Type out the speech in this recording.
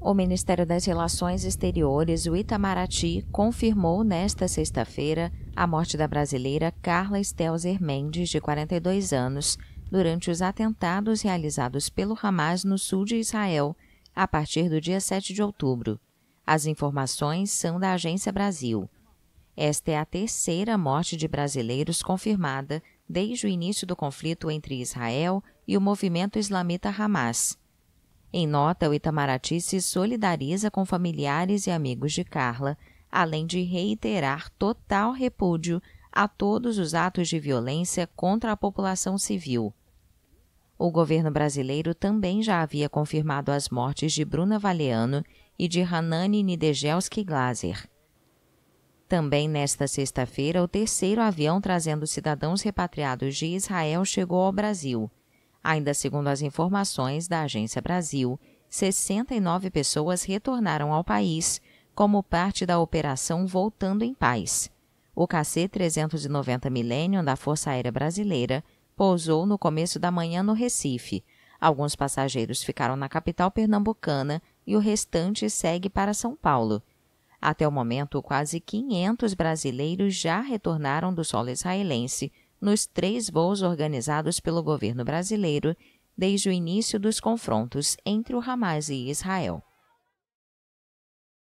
O Ministério das Relações Exteriores, o Itamaraty, confirmou nesta sexta-feira a morte da brasileira Carla Stelzer Mendes, de 42 anos, durante os atentados realizados pelo Hamas no sul de Israel, a partir do dia 7 de outubro. As informações são da Agência Brasil. Esta é a terceira morte de brasileiros confirmada desde o início do conflito entre Israel e o movimento islamita Hamas. Em nota, o Itamaraty se solidariza com familiares e amigos de Carla, além de reiterar total repúdio a todos os atos de violência contra a população civil. O governo brasileiro também já havia confirmado as mortes de Bruna Valeano e de Hanani Nidegelski Glaser. Também nesta sexta-feira, o terceiro avião trazendo cidadãos repatriados de Israel chegou ao Brasil. Ainda segundo as informações da Agência Brasil, 69 pessoas retornaram ao país como parte da operação Voltando em Paz. O KC-390 Millennium da Força Aérea Brasileira pousou no começo da manhã no Recife. Alguns passageiros ficaram na capital pernambucana e o restante segue para São Paulo. Até o momento, quase 500 brasileiros já retornaram do solo israelense nos três voos organizados pelo governo brasileiro desde o início dos confrontos entre o Hamas e Israel.